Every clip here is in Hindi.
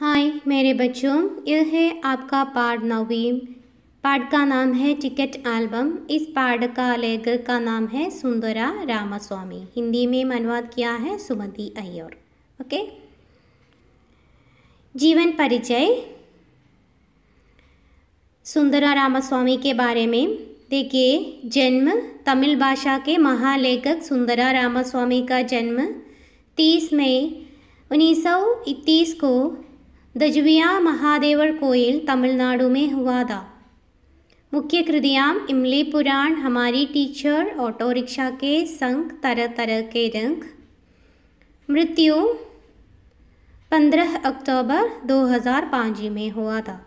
हाय मेरे बच्चों यह है आपका पार्ट नवीम पार्ट का नाम है टिकट एल्बम इस पार्ट का लेखक का नाम है सुंदरा रामास्वामी हिंदी में अनुवाद किया है सुमति अय्यर ओके जीवन परिचय सुंदरा रामास्वामी के बारे में देखिए जन्म तमिल भाषा के महालेखक सुंदरा रामास्वामी का जन्म 30 मई 1931 को दजविया महादेवर कोयल तमिलनाडु में हुआ था मुख्य कृतियाम इमली पुराण हमारी टीचर ऑटो रिक्शा के संग तरह तरह के रंग मृत्यु 15 अक्टूबर 2005 में हुआ था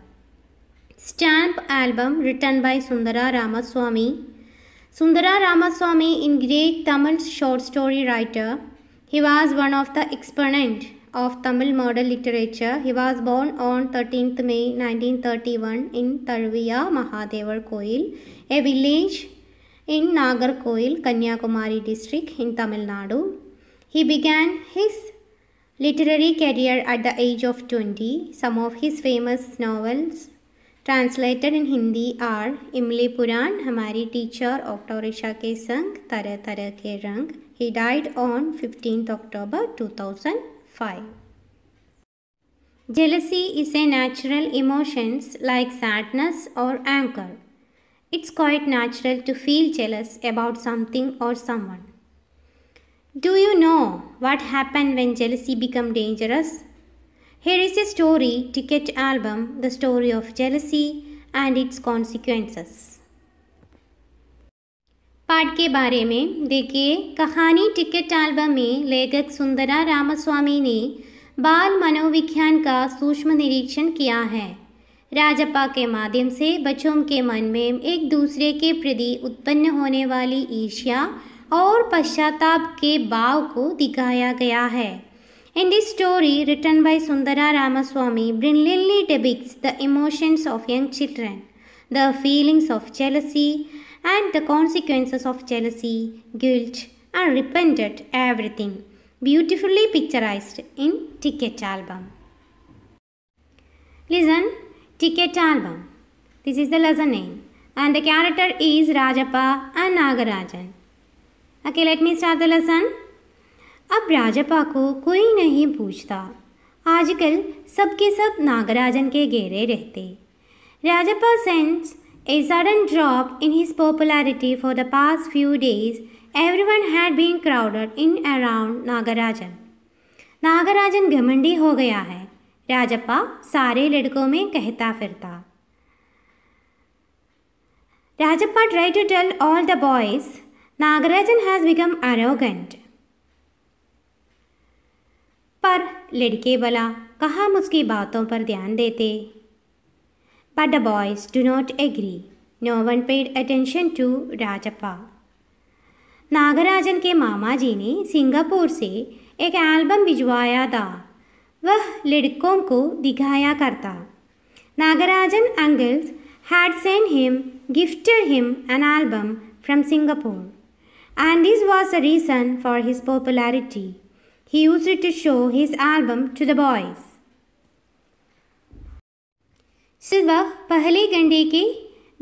stamp album written by Sundara Ramaswamy Sundara Ramaswamy in great Tamil short story writer he was one of the exponent of Tamil modern literature. He was born on 13th May 1931 in Tarviya Mahadevar Koil, a village in Nagarkoil, Kanyakumari district in Tamil Nadu. He began his literary career at the age of 20. Some of his famous novels translated in Hindi, are Imli Puran, Hamari Teacher, ऑक्टोरिशा के Sang, तरह तरह Ke Rang. He died on fifteen October 2000 5. Jealousy is a natural emotion like sadness or anger. It's quite natural to feel jealous about something or someone. Do you know what happened when jealousy became dangerous? Here is a story ticket album, The Story of Jealousy and Its Consequences. पाठ के बारे में देखिए कहानी टिकट एल्बम में लेखक सुंदरा रामास्वामी ने बाल मनोविज्ञान का सूक्ष्म निरीक्षण किया है राजपा के माध्यम से बच्चों के मन में एक दूसरे के प्रति उत्पन्न होने वाली ईर्ष्या और पश्चाताप के भाव को दिखाया गया है in this story written by Sundara Ramaswamy brilliantly depicts the emotions of young children the feelings of jealousy and the consequences of jealousy, guilt, and repented everything, beautifully picturized in Ticket Album. Listen, Ticket Album. This is the lesson name, and the character is Rajappa and Nagarajan. Okay, let me start the lesson. अब राजपा को कोई नहीं पूछता आजकल सबके सब नागराजन के घेरे रहते Rajappa sense A sudden drop in his popularity for the past few days, everyone had been crowded in around Nagarajan. Nagarajan घमंडी हो गया है राजप्पा सारे लड़कों में कहता फिरता Rajappa try to tell all the boys Nagarajan has become arrogant पर लड़के भला कहा उसकी बातों पर ध्यान देते But the boys do not agree. No one paid attention to Rajappa. Nagarajan के मामा जी ने सिंगापुर से एक एल्बम भिजवाया था वह लड़कों को दिखाया करता Nagarajan had sent him, gifted him an album from Singapore. And this was the reason for his popularity. He used it to show his album to the boys. सुबह पहले घंटे के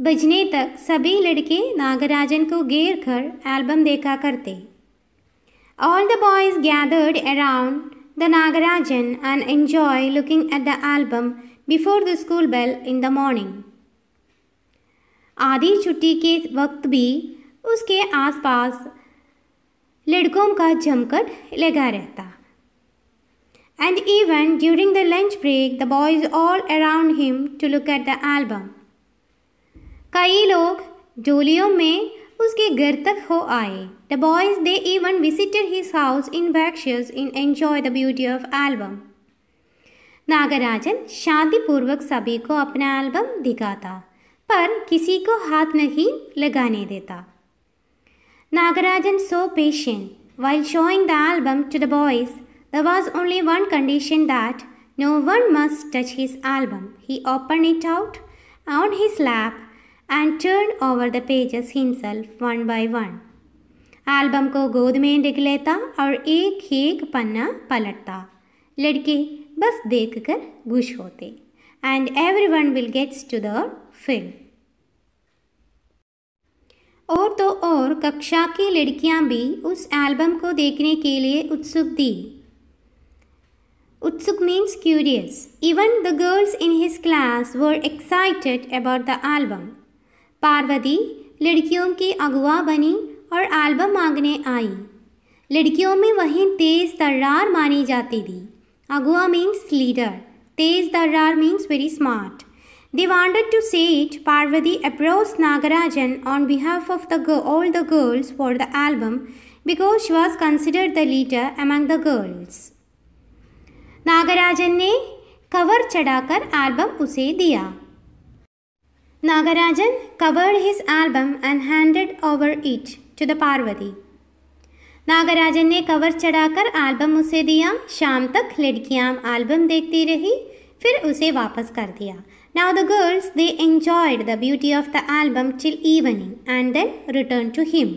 बजने तक सभी लड़के नागराजन को घेर कर एल्बम देखा करते all the boys gathered around the Nagarajan and enjoy looking at the album before the school bell in the morning आधी छुट्टी के वक्त भी उसके आसपास लड़कों का जमकट लगा रहता And even during the lunch break, the boys all around him to look at the album. कई लोग डोलियों में उसके घर तक हो आए the boys they even visited his house in बैक्शर्स in enjoy the beauty of album Nagarajan शांतिपूर्वक सभी को अपना एल्बम दिखाता पर किसी को हाथ नहीं लगाने देता Nagarajan so patient while showing the album to the boys There was only one condition that no one must touch his album. He opened it out on his lap and turned over the pages himself one by one. Album को गोद में रख लेता और एक ही एक पन्ना पलटता लड़के बस देखकर खुश होते and every one will gets to the film और तो और कक्षा की लड़कियां भी उस एल्बम को देखने के लिए उत्सुक थी Utsuk means curious. Even the girls in his class were excited about the album. Parvati, लड़कियों की अगवा बनी और एल्बम मांगने आई लड़कियों में वहीं तेज़ तर्रार मानी जाती थी अगवा means leader. तेज़ तर्रार means very smart. They wanted to say it, Parvati approached Nagarajan on behalf of the all the girls for the album because she was considered the leader among the girls. Nagarajan ने कवर चढ़ाकर एल्बम उसे दिया Nagarajan cover his album and handed over it to the Parvathi Nagarajan ने कवर चढ़ाकर एल्बम उसे दिया शाम तक लड़कियां एल्बम देखती रही फिर उसे वापस कर दिया now the girls they enjoyed the beauty of the album till evening and then return to him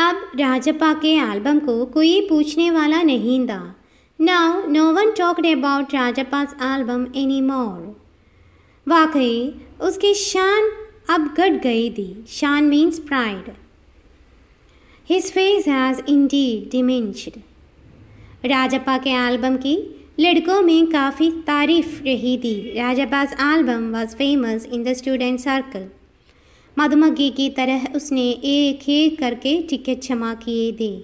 अब राजपा के एल्बम को कोई पूछने वाला नहीं था now no one talked about Rajappa's album any more वाकई उसकी शान अब घट गई थी शान means pride his face has indeed diminished Rajappa के एल्बम की लड़कों में काफ़ी तारीफ रही थी Rajappa's album was famous in the student circle मधुमक्खी की तरह उसने एक एक करके टिकट क्षमा किए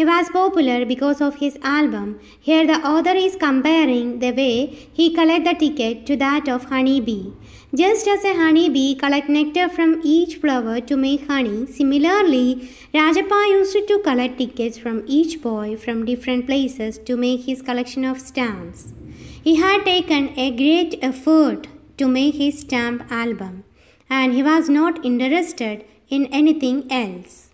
He was popular because of his album. Here the author is comparing the way he collect the ticket to that of honeybee. Just as a honeybee collect nectar from each flower to make honey, similarly, Rajappa used to collect tickets from each boy from different places to make his collection of stamps. He had taken a great effort to make his stamp album. And he was not interested in anything else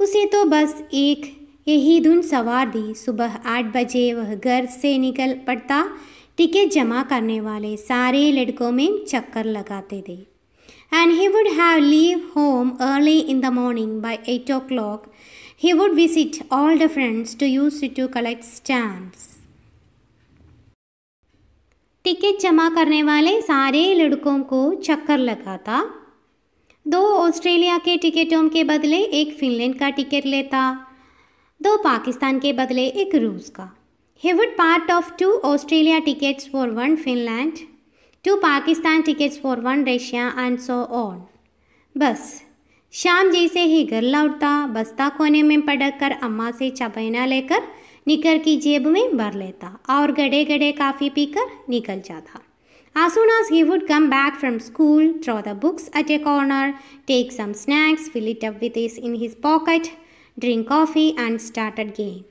उसे तो बस एक यही धुन सवार दी सुबह आठ बजे वह घर से निकल पड़ता टिकट जमा करने वाले सारे लड़कों में चक्कर लगाते थे and he would have leave home early in the morning by eight o'clock he would visit all the friends to use to collect stamps ticket जमा करने वाले सारे लड़कों को चक्कर लगा था दो ऑस्ट्रेलिया के टिकटों के बदले एक फिनलैंड का टिकट लेता दो पाकिस्तान के बदले एक रूस का he would part of two Australia tickets for one Finland two Pakistan tickets for one Russia and so on बस शाम जैसे ही घर लौटता बस्ता कोने में पटक कर अम्मा से चबैना लेकर निकर की जेब में भर लेता और गड़े गड़े काफ़ी पीकर निकल जाता As soon as he would come back from school, throw the books at a corner, take some snacks, fill it up with his in his pocket, drink coffee, and start again.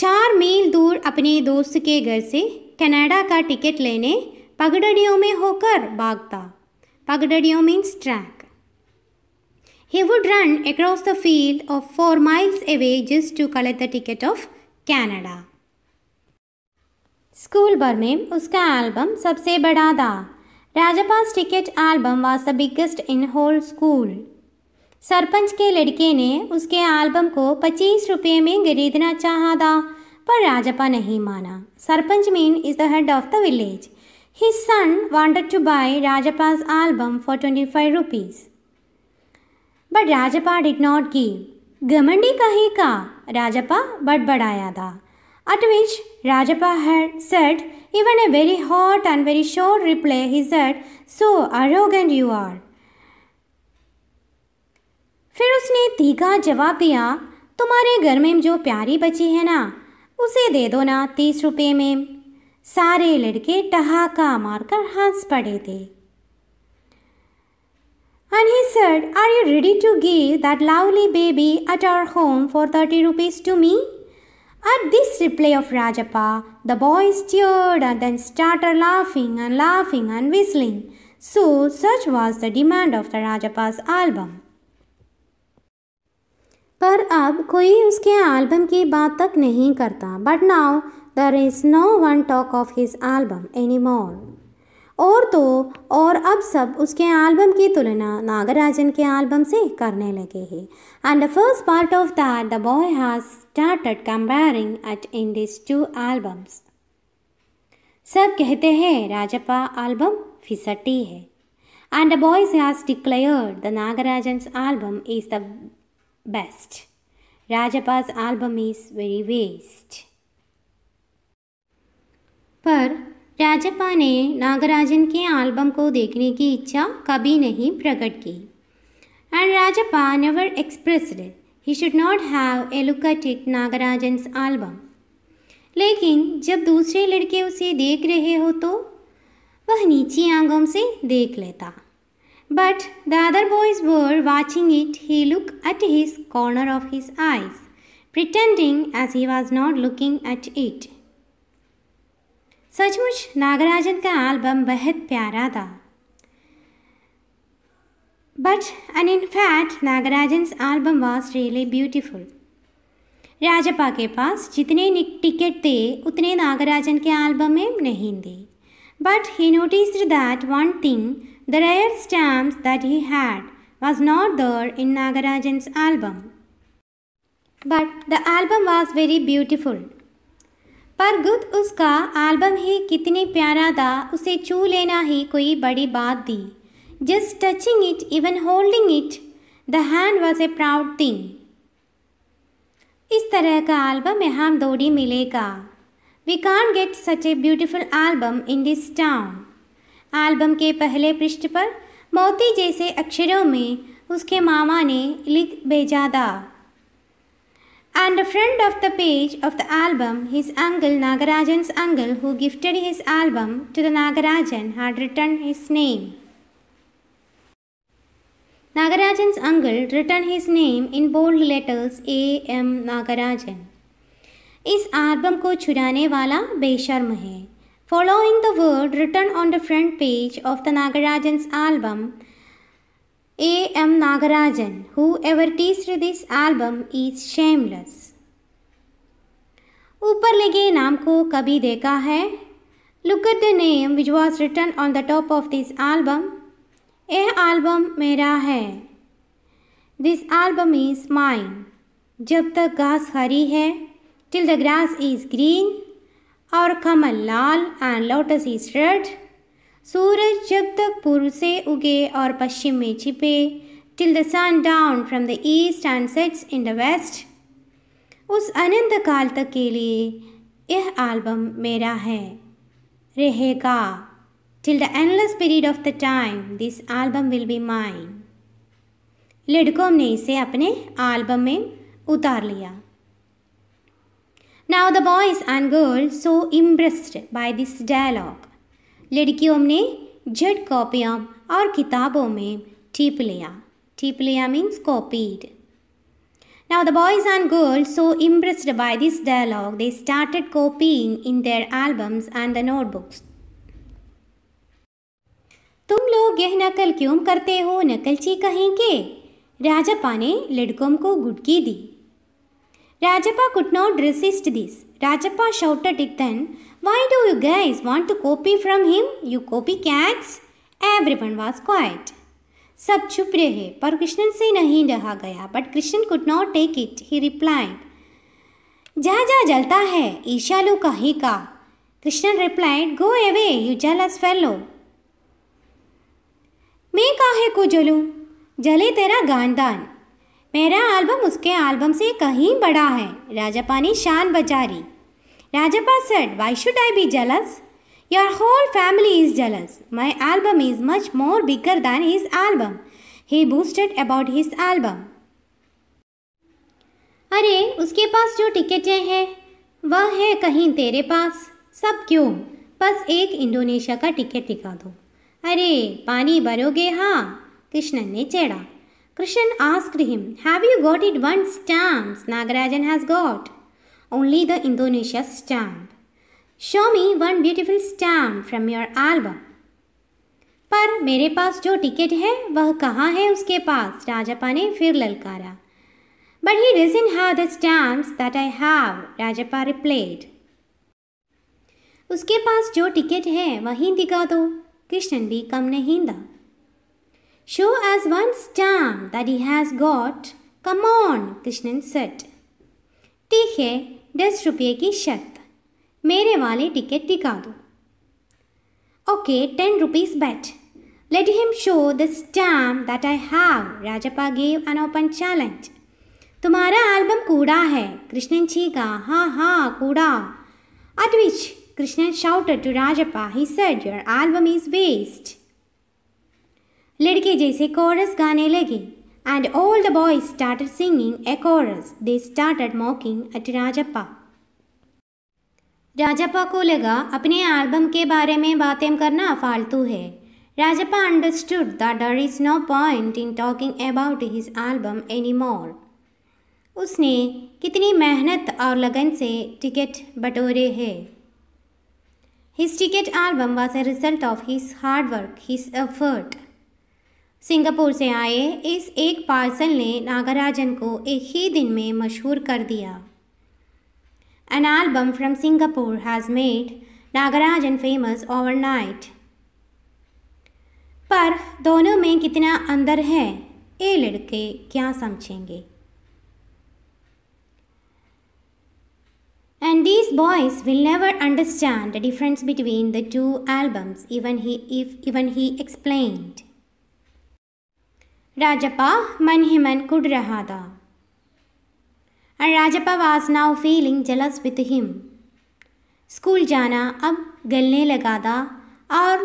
चार मील दूर अपने दोस्त के घर से कनाडा का टिकट लेने पगडड़ियों में होकर भागता पगडड़ियों means track He would run across the field of 4 miles away just to collect the ticket of canada school bar mein uska album sabse bada tha rajapa's ticket album was the biggest in whole school sarpanch के लड़के ने उसके एल्बम को पच्चीस रुपये में खरीदना चाहा था पर राजपा नहीं माना sarpanch mean is the head of the village his son wanted to buy Rajappa's album for twenty five rupees but Rajappa did not की घमंडी ही का राजपा बड़बड़ाया था at which Rajappa had said, even very hot and very sure short reply, he said, So arrogant you are फिर उसने तीखा जवाब दिया तुम्हारे घर में जो प्यारी बची है ना उसे दे दो ना तीस रुपये में सारे लड़के ठहाका मारकर हंस पड़े थे And he said, Are you ready to give that lovely baby at our home for 30 rupees to me? At this reply of Rajappa, the boys cheered and then started laughing and laughing and whistling. So, such was the demand of the Rajappa's album. पर अब कोई उसके एल्बम की बात तक नहीं करता but now there is no one talk of his album any more और तो और अब सब उसके एल्बम की तुलना नागराजन के एल्बम से करने लगे हैं and the first part of that the boy has started comparing at in this two albums सब कहते हैं राजपा एल्बम फिसटी है and the boys has declared the Nagarajan album is the best Rajapa's album is very waste पर राजप्पा ने नागराजन के एल्बम को देखने की इच्छा कभी नहीं प्रकट की and Rajappa never expressed he should not have a look at it Nagarajan's album लेकिन जब दूसरे लड़के उसे देख रहे हो तो वह नीची आंगों से देख लेता but the other boys were watching it he look at his corner of his eyes pretending as he was not looking at it सचमुच नागराजन का एल्बम बेहद प्यारा था but and in fact Nagarajan album was really beautiful Rajappa के पास जितने टिकट थे उतने नागराजन के एल्बम में नहीं थे but he notice that one thing the rare stamp that he had was not there in Nagarajan album but the album was very beautiful पर गुद उसका एल्बम ही कितने प्यारा था उसे छू लेना ही कोई बड़ी बात थी just touching it even holding it the hand was a proud thing इस तरह का एल्बम हम दोड़ी मिलेगा we can get such a beautiful album in this town album के पहले पृष्ठ पर मोती जैसे अक्षरों में उसके मामा ने लिख भेजा था And a friend of the page of the album, his uncle Nagarajan's uncle, who gifted his album to the Nagarajan, had written his name. Nagarajan's uncle written his name in bold letters A M Nagarajan. Is album ko चुराने wala बेशर्म hai. Following the word written on the front page of the Nagarajan's album, A.M. Nagarajan, whoever teased this album is shameless. ऊपर लगे नाम को कभी देखा है look at the name which was written on the top of this album यह एल्बम मेरा है दिस एल्बम इज माइन जब तक घास हरी है till the grass is green और कमल लाल एंड लोटस इज रेड सूरज जब तक पूर्व से उगे और पश्चिम में छिपे till the sun down from the east and sets in the west उस अनंत काल तक के लिए यह एल्बम मेरा है रहेगा till the endless period of the time this album will be mine लिडकोम ने इसे अपने एल्बम में उतार लिया now the boys and girls so impressed by this dialogue लड़कियों ने झट कॉपियों और किताबों में टीप लिया टीप लिया means copied Now the boys and girls, so impressed by this dialogue, they started copying in their albums and the notebooks. तुम लोग यह नकल क्यों करते हो नकलची कहेंगे राजपा ने लड़कों को गुटकी दी Rajappa could not resist this. Rajappa shouted it then, Why do you guys want to copy from him, you cats? Everyone was quiet. सब चुप रहे पर कृष्णन से नहीं रहा गया but Krishnan could not take it he replied जा जा जलता है ईशालु का ही का Krishnan replied go away you jealous fellow मैं काहे को जलूं जले तेरा गानदान मेरा एल्बम उसके एल्बम से कहीं बड़ा है राजा पानी शान बजारी Rajappa said, Why should I be jealous? Your whole family is jealous. My album is much more bigger than his album. He boasted about his album. अरे उसके पास जो टिकटें हैं वह है कहीं तेरे पास सब क्यों बस एक इंडोनेशिया का टिकट दिखा दो अरे पानी भरोगे हाँ कृष्णन ने चेड़ा Krishna asked him, Have you got it once stamps Nagarajan has got? only the Indonesia stamp. Show me one beautiful stamp from your album. पर मेरे पास जो टिकट है वह कहाँ है उसके पास राजापा ने फिर ललकारा but he doesn't have the stamps that I have Rajappa replied उसके पास जो टिकट है वहीं दिखा दो कृष्णन भी कम नहीं दा show as one stamp that he has got come on Krishnan set ठीक है दस रुपये की शर्त मेरे वाले टिकट दिखा दो okay ten rupees bet let him show the stamp that I have Rajappa gave an open challenge तुम्हारा एल्बम कूड़ा है कृष्णन जी का हा हा कूड़ा at which Krishnan shouted to Rajappa he said your album is waste लड़के जैसे कोरस गाने लगे and all the boys started singing a chorus. They started mocking at Rajappa. Rajappa को लगा अपने एल्बम के बारे में बातें करना फालतू है Rajappa understood that there is no point in talking about his album any more उसने कितनी मेहनत और लगन से टिकट बटोरे है his ticket album was a result of his hard work his effort Singapore से आए इस एक पार्सल ने नागराजन को एक ही दिन में मशहूर कर दिया an album from Singapore has made Nagarajan famous over night पर दोनों में कितना अंदर है ये लड़के क्या समझेंगे and these boys will never understand the difference between the two albums even he if even he explained Rajappa मन ही मन कुड रहा था and Rajappa was now feeling jealous with him school जाना अब गलने लगा था और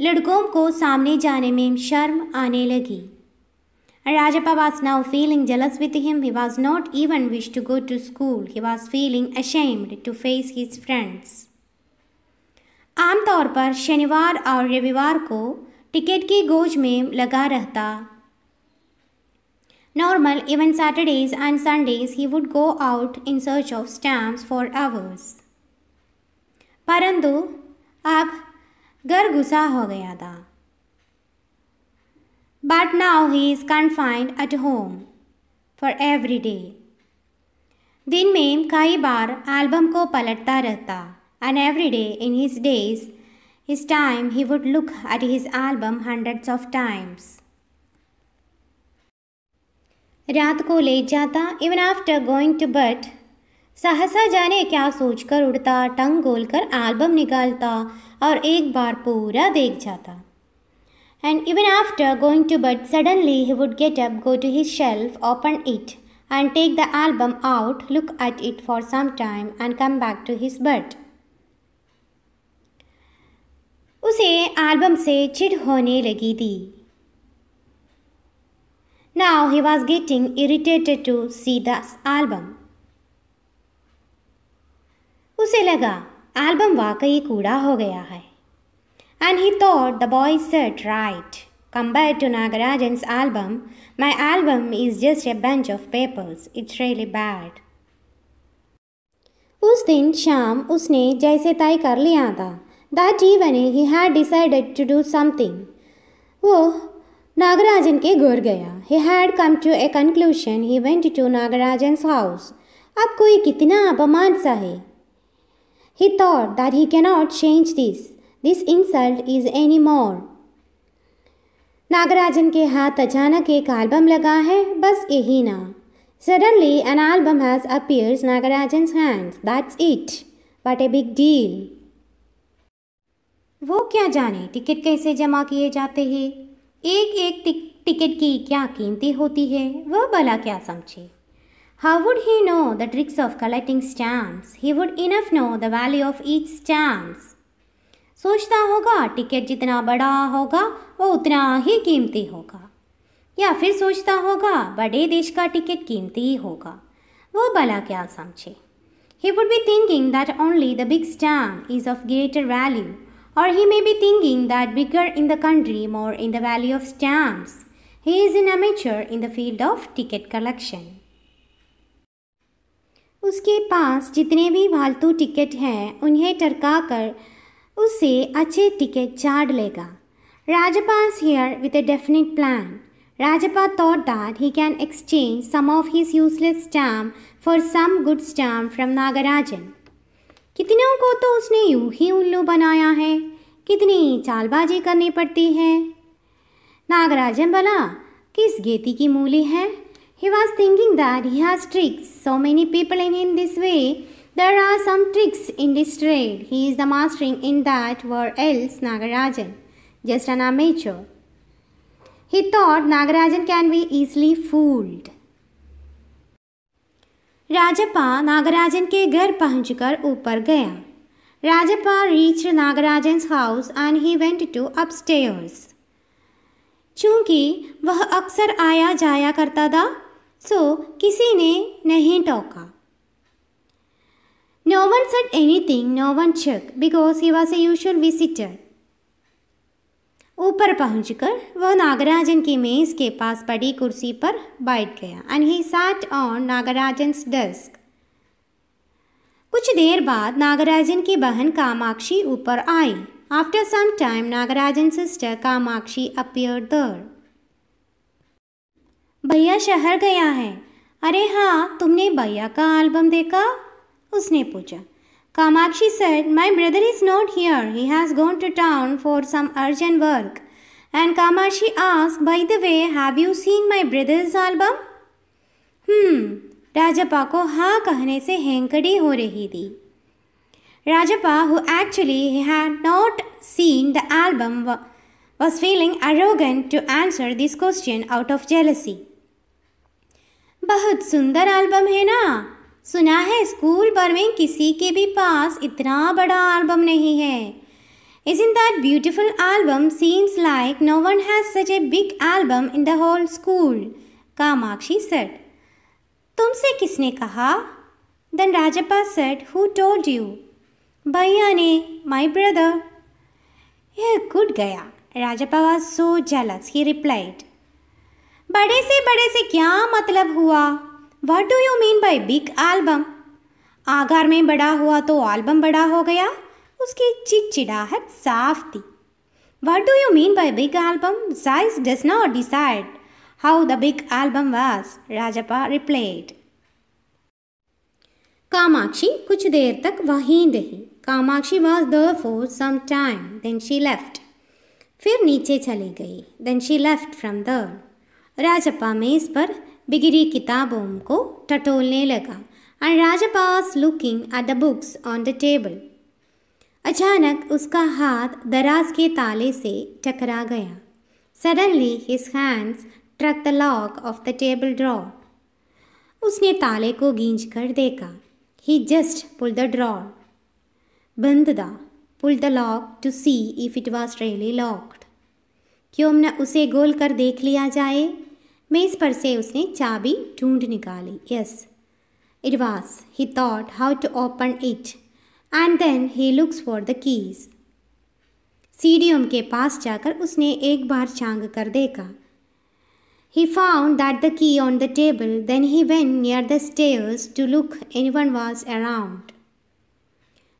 लड़कों को सामने जाने में शर्म आने लगी Rajappa was now feeling jealous with him he was not even wish to go to school he was feeling ashamed to face his friends आमतौर पर शनिवार और रविवार को टिकट की गोज में लगा रहता normal even Saturdays and Sundays he would go out in search of stamp for hours परंतु अब घर घुसा हो गया था but now he is confined at home for every day दिन में कई बार एल्बम को पलटता रहता and every day in his days His time he would look at his album hundreds of times. रात को even after going to bed, to but सहसा जाने क्या सोचकर उड़ता टंग गोल कर एल्बम निकालता और एक बार पूरा देख जाता and even after going to but suddenly he would get up go and take the album out, look at it for some time, and come back to his bed. उसे एल्बम से चिड होने लगी थी now he was getting irritated to see the album उसे लगा एल्बम वाकई कूड़ा हो गया है and he thought the boy said right compare to Nagarajan album my album is just a bunch of papers it's really bad उस दिन शाम उसने जैसे तय कर लिया था that evening he had decided to do something. वो नागराजन के घर गया he had come to a conclusion he went to Nagarajan's house अब कोई कितना अपमान सा है he thought that he cannot change this this insult is any more Nagarajan के हाथ अचानक एक एल्बम लगा है बस यही ना suddenly an album has appears Nagarajan hands that's it what a big deal वो क्या जाने टिकट कैसे जमा किए जाते हैं एक एक टिक, टिकट की क्या कीमतें होती है वह भला क्या समझे how would he know the tricks of collecting stamps he would enough know the value of each stamps सोचता होगा टिकट जितना बड़ा होगा वो उतना ही कीमती होगा या फिर सोचता होगा बड़े देश का टिकट कीमती ही होगा वो भला क्या समझे he would be thinking that only the big stamp is of greater value Or he may be thinking that bigger in the country, more in the value of stamps. He is an amateur in the field of ticket collection. उसके पास जितने भी फालतू टिकट हैं उन्हें टरका कर उसे अच्छे टिकट चाट लेगा Rajappa's here with a definite plan Rajapa thought that he can exchange some of his useless stamp for some good stamp from Nagarajan. कितनों को तो उसने यूं ही उल्लू बनाया है कितनी चालबाजी करनी पड़ती है नागराजन बोला किस गेती की मूली है he was thinking that he has tricks so many people in in this way there are some tricks in this trade he is the mastering in that whereas Nagarajan just a नाम he thought Nagarajan can be easily fooled Rajappa Nagarajan के घर पहुंचकर ऊपर गया Rajappa reach Nagarajan house and he went to upstairs चूंकि वह अक्सर आया जाया करता था सो किसी ने नहीं टोका no one said anything no one shook, because he was a usual visitor ऊपर पहुंचकर वह नागराजन की मेज़ के पास पड़ी कुर्सी पर बैठ गया and he sat on Nagarajan desk कुछ देर बाद नागराजन की बहन कामाक्षी ऊपर आई after some time Nagarajan sister Kamakshi appear there भैया शहर गया है अरे हाँ तुमने भैया का एल्बम देखा उसने पूछा Kamakshi said, My brother is not here. He has gone to town for some urgent work. And Kamakshi asked, By the way, have you seen my brother's album? Hmm, राजापा ha, हाँ se henkadi हेंकड़ी हो रही थी राजापा who actually had not seen the album, was feeling arrogant to answer this question out of jealousy. बहुत सुंदर एल्बम है ना सुना है स्कूल भर में किसी के भी पास इतना बड़ा एल्बम नहीं है is in that beautiful album seems like no one has such a big album in the whole school Kamakshi said तुमसे किसने कहा then Rajappa said who told you भैया ने माई ब्रदर यह गुड गया Rajappa was so jealous he replied बड़े से बड़े से क्या मतलब हुआ what do you mean by big album आगार में बड़ा हुआ तो एल्बम बड़ा हो गया उसकी चिड़चिड़ाहट साफ थी what do you mean by big album size does not decide how the big album was Rajappa replied Kamakshi कुछ देर तक वहीं रही Kamakshi was there for some time then she left फिर नीचे चली गई then she left from the Rajappa मेज पर बिगिरी किताबों को टटोलने लगा and Rajappa looking at the books on the table अचानक उसका हाथ दराज के ताले से टकरा गया suddenly his hands struck the lock of the table drawer उसने ताले को गींज कर देखा he just pull the drawer बंद the pull the lock to see if it was really locked क्यों न उसे गोल कर देख लिया जाए मेज पर से उसने चाबी ढूंढ निकाली yes it was he thought how to open it and then he looks for the keys सी के पास जाकर उसने एक बार चांग कर देखा he found that the key on the table then he went near the stairs to look anyone was around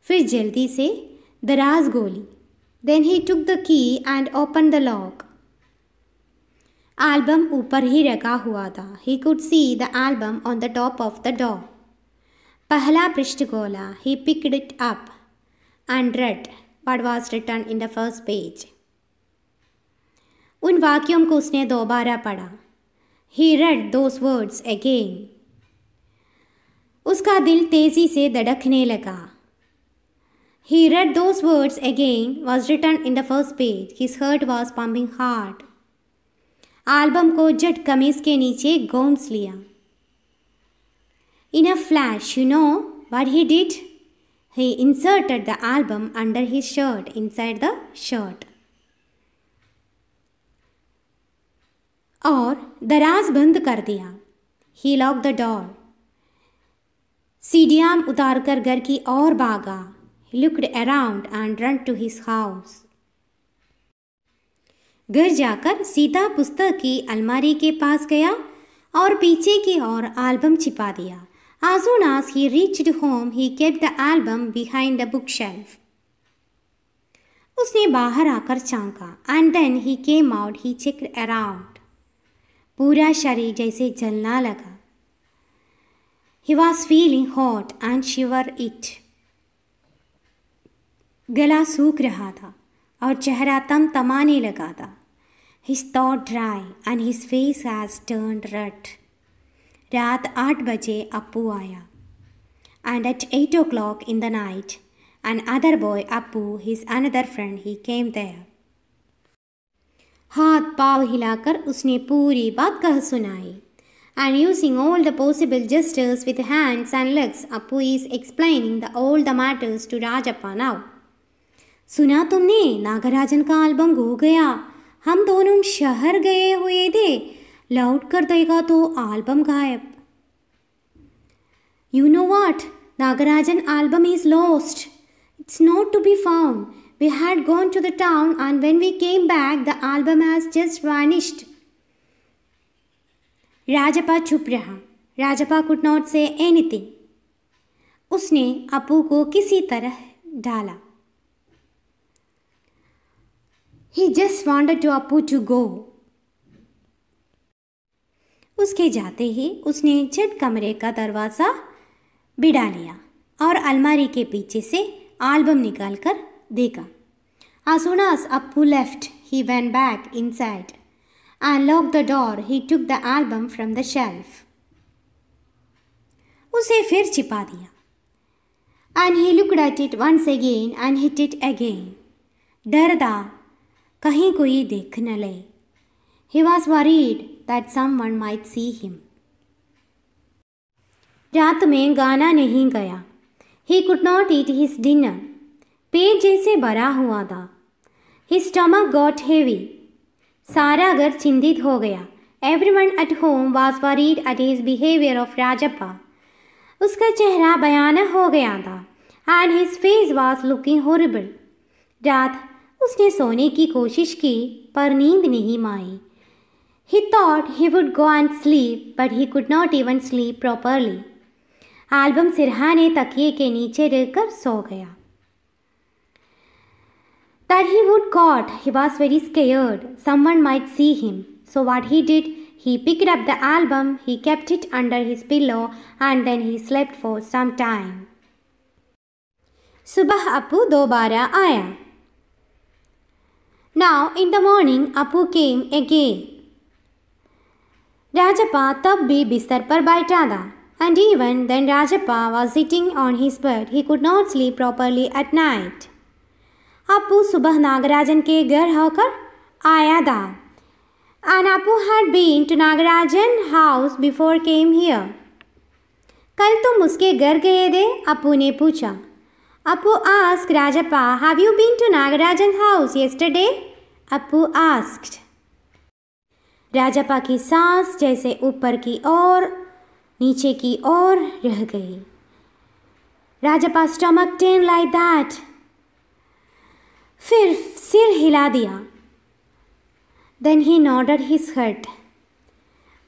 फिर जल्दी से दराज गोली then he took the key and open the lock album ऊपर ही रखा हुआ था ही could see the album on the top of the drawer पहला पृष्ठ गोला he picked it up and read what was written in the first page उन वाक्यों को उसने दोबारा पढ़ा he read those words again उसका दिल तेजी से धड़कने लगा he read those words again was written in the first page his heart was pumping heart album को जट कमीज के नीचे गोम्स लिया in a flash you know he did he inserted the album under his shirt inside the shirt और दराज बंद कर दिया ही लॉक द डॉर सीडियाम उतार कर घर की ओर भागा looked around and run to his house घर जाकर सीधा पुस्तक की अलमारी के पास गया और पीछे की ओर एल्बम छिपा दिया As he as home he home, the album behind the book shelf उसने बाहर आकर चांका and then he came out he check around पूरा शरीर जैसे जलना लगा he was feeling hot and shiver it गला सूख रहा था और चेहरा तम तमाने लगा था his paw dry and his face has turned red. रात आठ बजे अप्पू आया and at 8 o'clock in the night another boy appu his another friend he came there हाथ पाव हिलाकर उसने पूरी बात कह सुनाई and using all the possible gestures with hands and legs appu is explaining the, all the matters to rajappa now सुना तुमने नागराजन का एल्बम खो गया हम दोनों शहर गए हुए थे लौट कर देगा तो आल्बम गायब you know what Nagarajan album is lost it's not to be found we had gone to the town and when we came back the album has just vanished Rajappa चुप रहा Rajappa could not say anything उसने अपू को किसी तरह डाला he just wanted to Appu to go उसके जाते ही उसने झट कमरे का दरवाज़ा बिड़ा लिया और अलमारी के पीछे से एल्बम निकाल कर देखा as soon as Appu left he went back inside and lock the door he took the album from the shelf उसे फिर छिपा दिया and he looked at it once again and hid it again डर दा कहीं कोई देख न ले he was worried that someone might see him रात में गाना नहीं गया he could not eat his dinner पेट जैसे भरा हुआ था ही स्टमक गॉट हैवी सारा घर चिंतित हो गया everyone at home was worried at his behaviour of Rajappa उसका चेहरा भयानक हो गया था and his face was looking horrible रात उसने सोने की कोशिश की पर नींद नहीं माई he thought he would go and sleep but he could not even sleep properly album सिरहाने तकिए के नीचे रहकर सो गया that he would got he was very scared someone might see him so what he did he picked up the album he kept it under his pillow and then he slept for some time सुबह अपू दोबारा आया Now in the morning Apu came again. Rajappa tab bhi bistar par baitha tha and even then Rajappa was sitting on his bed. He could not sleep properly at night. Apu subah Nagarajan ke ghar hokar aaya tha. and Apu had been to Nagarajan house before came here. कल तुम उसके घर गए थे अपू ने पूछा Appu asked Rajappa, Have you been to Nagarajan house yesterday? Appu asked. Rajappa ki saans jaise upar ki aur niche ki aur reh gayi. राजापा stomach turned like that. फिर सिर हिला दिया then he nodded his head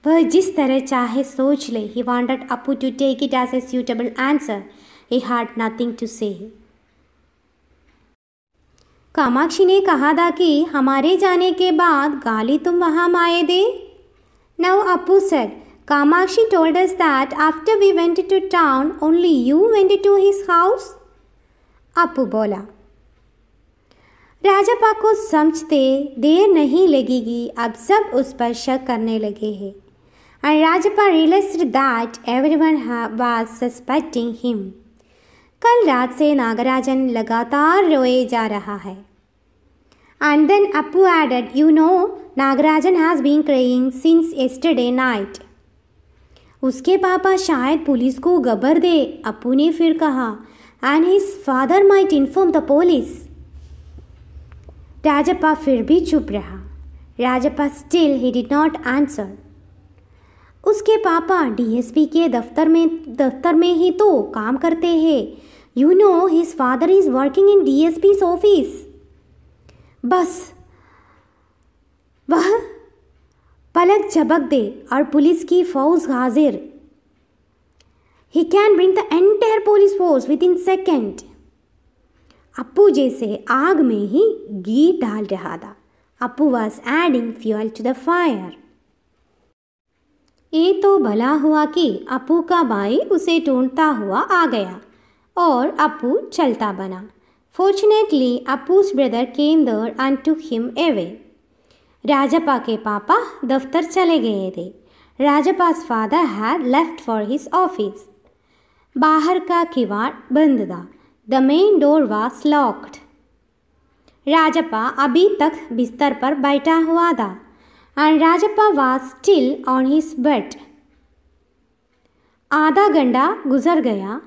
वह जिस तरह चाहे सोच ले he wanted Appu to take it as a suitable answer he had nothing to say. Kamakshi ने कहा था कि हमारे जाने के बाद गाली तुम वहाँ माए दे नव Appu said Kamakshi told us that after we went to town only you went to his house Appu बोला राजापा को समझते देर नहीं लगेगी अब सब उस पर शक करने लगे हैं and Rajapa that everyone was suspecting him कल रात से नागराजन लगातार रोए जा रहा है and then Appu added you know Nagarajan has been crying since yesterday night उसके पापा शायद पुलिस को गबर दे अपू ने फिर कहा and his father might inform the police Rajappa फिर भी चुप रहा Rajappa still he did not answer उसके पापा डीएसपी के दफ्तर में दफ्तर में ही तो काम करते हैं his father is working in D S P office बस वह पलक झपक दे और पुलिस की फौज हाजिर he can bring the entire police force within second Appu जैसे आग में ही घी डाल रहा था Appu was adding fuel to the fire ये तो भला हुआ कि अपू का भाई उसे ढूंढता हुआ आ गया और अपू चलता बना fortunately Appu's brother came there and took him away Rajappa के पापा दफ्तर चले गए थे Rajappa father has left for his office बाहर का किवाड़ बंद था the main door was locked Rajappa अभी तक बिस्तर पर बैठा हुआ था and Rajappa was still on his bed आधा घंटा गुजर गया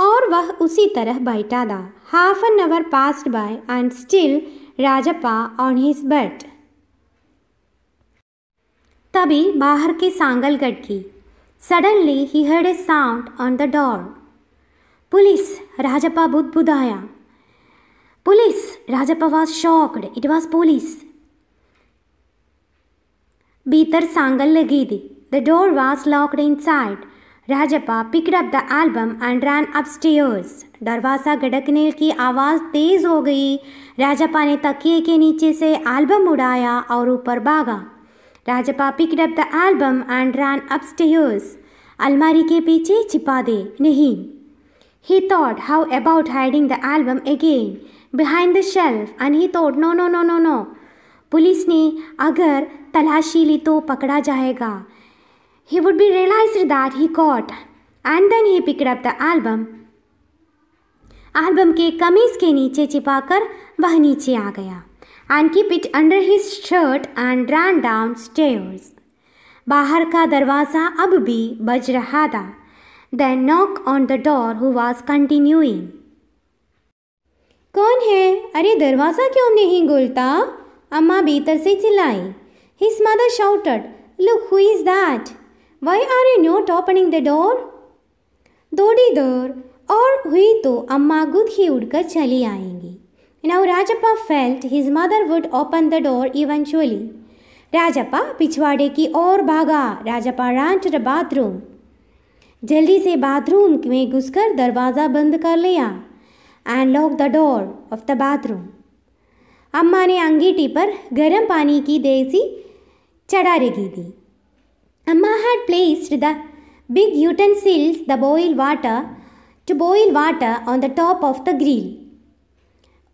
और वह उसी तरह बैठा था half an hour passed by and still Rajappa on his bed तभी बाहर के सांगल गटकी suddenly he heard a sound on the door police Rajappa बुदबुदाया police Rajappa was shocked it was police भीतर सांगल लगी थी the door was locked inside Rajappa picked up the album and ran upstairs दरवाज़ा गड़कने की आवाज़ तेज़ हो गई राजप्पा ने तकिए के नीचे से एल्बम उड़ाया और ऊपर भागा Rajappa picked up the album and ran upstairs अलमारी के पीछे छिपा दे नहीं he thought how about hiding the album again behind the shelf and he thought no no no no no police ने अगर तलाशी ली तो पकड़ा जाएगा he would be realized that he caught and then he picked up the album album के कमीज के नीचे kar वह नीचे आ गया and keep it under his shirt and ran downstairs बाहर का दरवाज़ा अब भी बज रहा था then knock on the door who was continuing कौन है अरे दरवाज़ा क्यों नहीं गुलता अम्मा भीतर से चिल्लाई his mother shouted look who is that Why are you not opening the door? दौड़ी दौड़ और हुई तो अम्मा गुद ही उड़कर चली आएंगी Now Rajappa felt his mother would open the door eventually Rajappa पिछवाड़े की ओर भागा Rajappa ran to the bathroom जल्दी से बाथरूम में घुसकर दरवाज़ा बंद कर लिया and lock the door of the bathroom अम्मा ने अंगीठी पर गर्म पानी की देसी चढ़ा रेगी दी Amma had placed the big utensils, the boil water, to boil water on the top of the grill.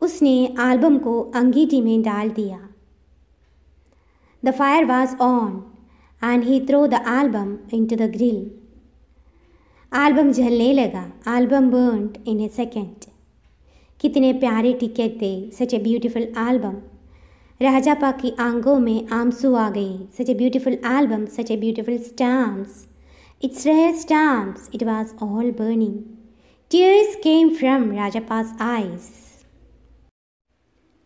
उसने एल्बम को अंगीठी में डाल दिया the fire was on and he throw the album into the grill album जलने लगा album burned in a second कितने प्यारे टिकट थे सच ए ब्यूटिफुल एल्बम राजापा की आंगों में आंसू आ गई such a beautiful album such a beautiful stamps it's rare stamps it was all burning tears came from Rajappa's eyes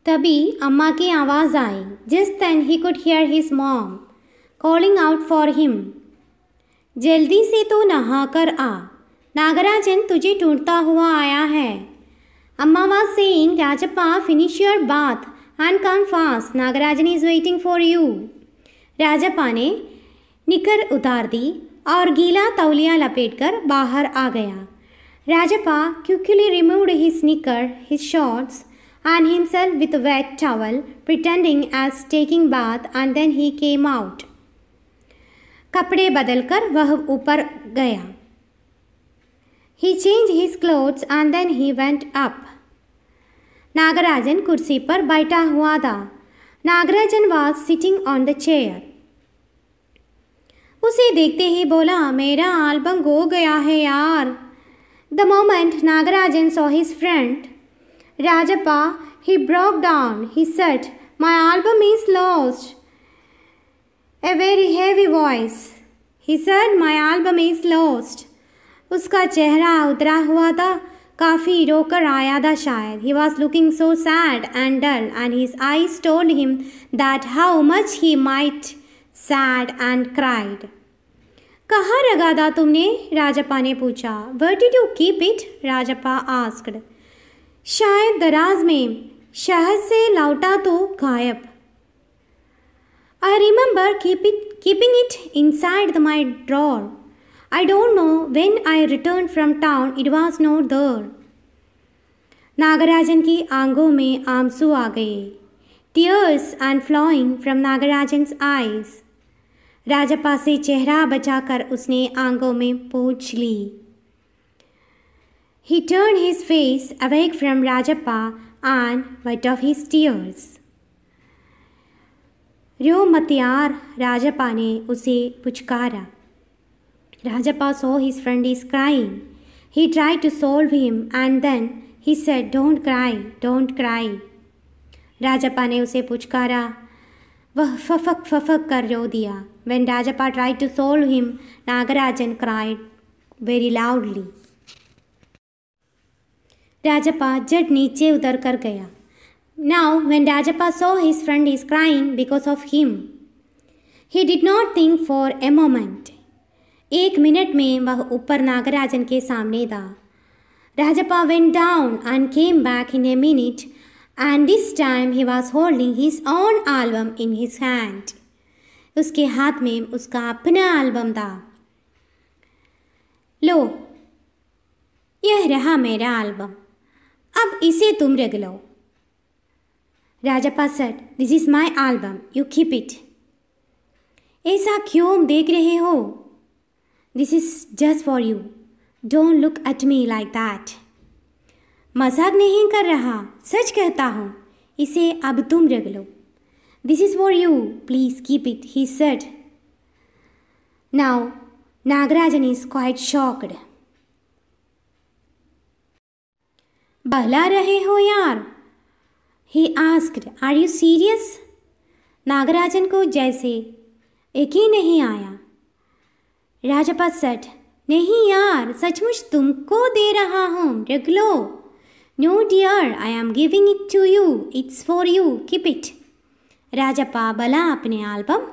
तभी अम्मा की आवाज़ आई जिस time he could hear his mom calling out for him जल्दी से तू नहा कर आ नागराजन तुझे टूटता हुआ आया है अम्मा was saying Rajappa finish your bath and come fast. Nagarajan is waiting for you. Rajappa ने निकर उतार दी और गीला तौलिया लपेटकर बाहर आ गया राजापा quickly removed his sneaker his shorts and himself with a wet towel, pretending as taking bath, and then he came out. kapde badal kar vah upar gaya He changed his clothes and then he went up. Nagarajan कुर्सी पर बैठा हुआ था Nagarajan was sitting on the chair उसे देखते ही बोला मेरा एल्बम गो गया है यार the moment Nagarajan saw his friend Rajappa he broke down he said my album is lost a very heavy voice he said my album is lost उसका चेहरा उतरा हुआ था काफ़ी रोकर आया था शायद he was looking so sad and dull and his eyes told him that how much he might sad and cried कहाँ रगा था तुमने राजपा ने पूछा where did you keep it Rajappa asked शायद दराज में शहर से लौटा तो गायब I remember keeping it inside the my drawer. I don't know when I returned from town, it was not there. Nagarajan की आंगों में आंसू आ गए tears and flowing from Nagarajan's eyes Rajappa से चेहरा बचाकर उसने आंगों में पूछ ली he turn his face away from Rajappa and wiped off his tears रो मतियार राजपा ने उसे पुचकारा Rajappa saw his friend is crying. He tried to solve him and then he said, Don't cry, don't cry. Rajappa ne उसे puchkara. वह फफक फफक कर When Rajappa tried to solve him, Nagarajan cried very loudly. Rajappa जट नीचे उतर kar gaya. Now, when Rajappa saw his friend is crying because of him, he did not think for a moment. एक मिनट में वह ऊपर नागराजन के सामने था Rajappa went down and came back in a minute and this time he was holding his own album in his hand उसके हाथ में उसका अपना एल्बम था लो यह रहा मेरा एल्बम अब इसे तुम रख लो Rajappa said this is my album you keep it ऐसा क्यों देख रहे हो this is just for you don't look at me like that मजाक नहीं कर रहा सच कहता हूँ इसे अब तुम रख लो this is for you please keep it he said now Nagarajan is quite shocked बहला रहे हो यार he asked are you serious Nagarajan को जैसे एक ही नहीं आया राजापा सट नहीं यार सचमुच तुमको दे रहा हूँ लो no dear I am giving it to you it's for you keep it Rajappa बला अपने एल्बम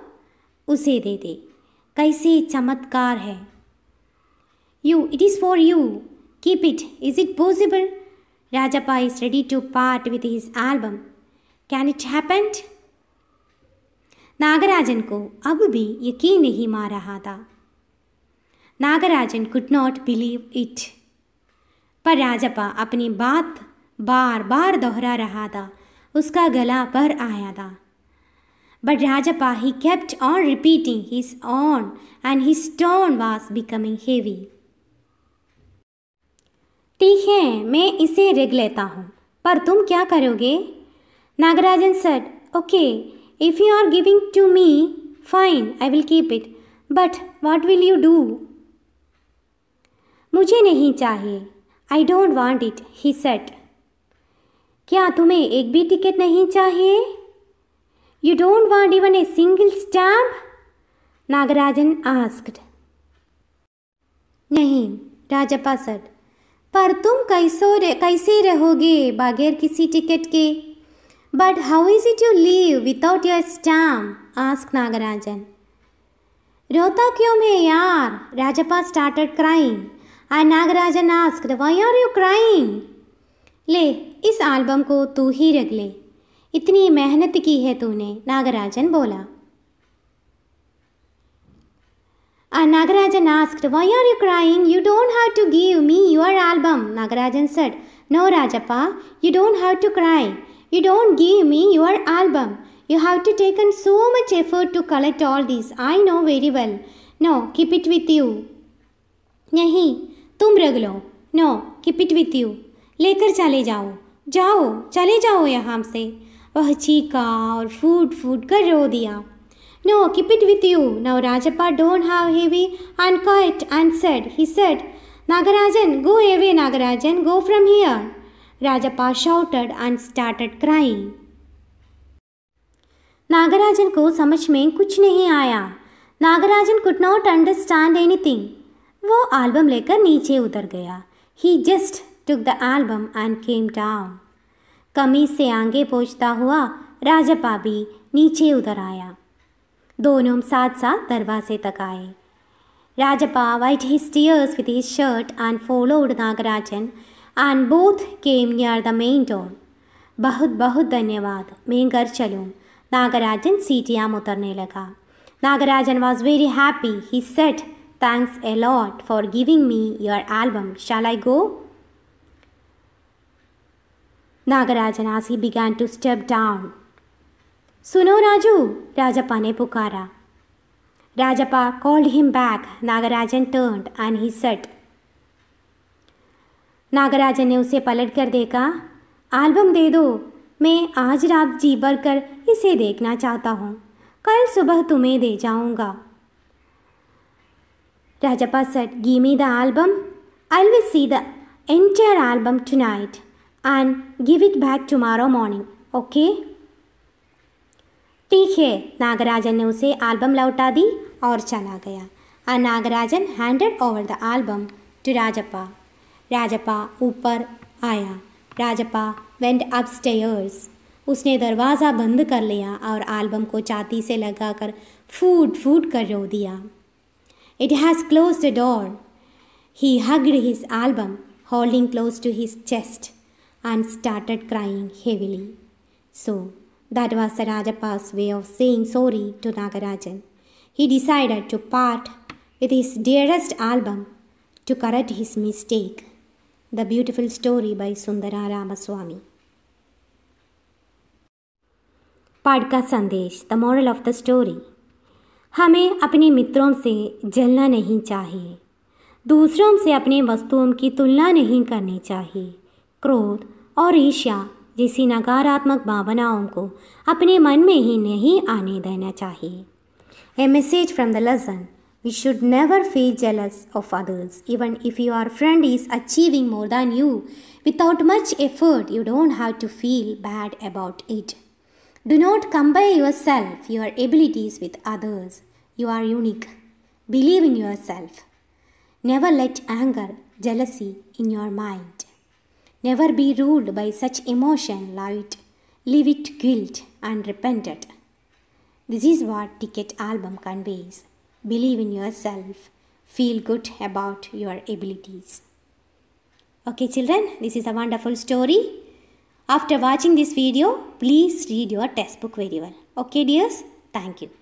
उसे दे दे कैसे चमत्कार है you it is for you keep it is it possible Rajappa is ready to part with his album can it happened Nagarajan को अब भी यकीन नहीं मार रहा था Nagarajan could not believe it पर राजपा अपनी बात बार बार दोहरा रहा था उसका गला भर आया था but Rajappa he kept on repeating his on and his tone was becoming heavy ठीक है मैं इसे रिग लेता हूँ पर तुम क्या करोगे Nagarajan said okay if you are giving to me fine I will keep it but what will you do मुझे नहीं चाहिए I don't want it he said क्या तुम्हें एक भी टिकट नहीं चाहिए you don't want even a single stamp Nagarajan asked नहीं राजपा सट पर तुम कैसो रह, कैसे रहोगे बगैर किसी टिकट के but how is it you live without your stamp ask Nagarajan रोता क्यों मैं यार राजप्पा स्टार्टेड क्राइंग और Nagarajan asked why are you crying ले इस एल्बम को तू ही रख ले इतनी मेहनत की है तूने नागराजन बोला आ Nagarajan asked why are you crying you don't have to give me your album Nagarajan said no Rajappa you don't have to cry you don't give me your album you have to taken so much effort to collect all this I know very well no keep it with you नहीं तुम रग लो no keep it with you लेकर चले जाओ जाओ चले जाओ यहाँ से वह चीखा और फूट फूट कर रो दिया no keep it with you no Rajappa don't have heavy uncaught unsaid he said Nagarajan go away Nagarajan go from here Rajappa shouted and started crying Nagarajan को समझ में कुछ नहीं आया Nagarajan could not understand anything वो एल्बम लेकर नीचे उतर गया he just took the album and came down कमीज से आगे पहुंचता हुआ राजपा भी नीचे उतर आया दोनों साथ साथ दरवाजे तक आए Rajappa wiped his tears with his shirt and followed Nagarajan and both came near the main door बहुत बहुत धन्यवाद मैं घर चलूँ नागराजन सीटियाँ उतरने लगा Nagarajan was very happy he said Thanks a lot for giving me your album. Shall I go? Nagarajan as he began to step down. सुनो राजू राजपा ने पुकारा Rajappa called him back Nagarajan turned and he said Nagarajan ने उसे पलट कर देखा एल्बम दे दो मैं आज रात जी भर कर इसे देखना चाहता हूँ कल सुबह तुम्हें दे जाऊँगा Rajappa said, Give me the album. I will see the entire album tonight and give it back tomorrow morning. Okay? ठीक है नागराजन ने उसे एल्बम लौटा दी और चला गया और Nagarajan handed over the album to Rajappa Rajappa ऊपर आया राजप्पा वेंट स्टेयर्स उसने दरवाज़ा बंद कर लिया और एल्बम को चाती से लगाकर फूट फूट कर रो दिया It has closed the door. He hugged his album, holding close to his chest, and started crying heavily. So, that was Rajapa's way of saying sorry to Nagarajan. He decided to part with his dearest album to correct his mistake. The beautiful story by Sundara Ramaswamy. Padka Sandesh, the moral of the story. हमें अपने मित्रों से जलना नहीं चाहिए दूसरों से अपने वस्तुओं की तुलना नहीं करनी चाहिए क्रोध और ईर्ष्या जैसी नकारात्मक भावनाओं को अपने मन में ही नहीं आने देना चाहिए a message from the lesson we should never feel jealous of others even if you are friend is achieving more than you without much effort you don't have to feel bad about it Do not compare yourself, your abilities with others. You are unique. Believe in yourself. Never let anger, jealousy in your mind. Never be ruled by such emotion, light. Leave it guilt and repent it. This is what Ticket album conveys. Believe in yourself. Feel good about your abilities. Okay, children, this is a wonderful story. After watching this video, please read your textbook very well. Okay dears, thank you.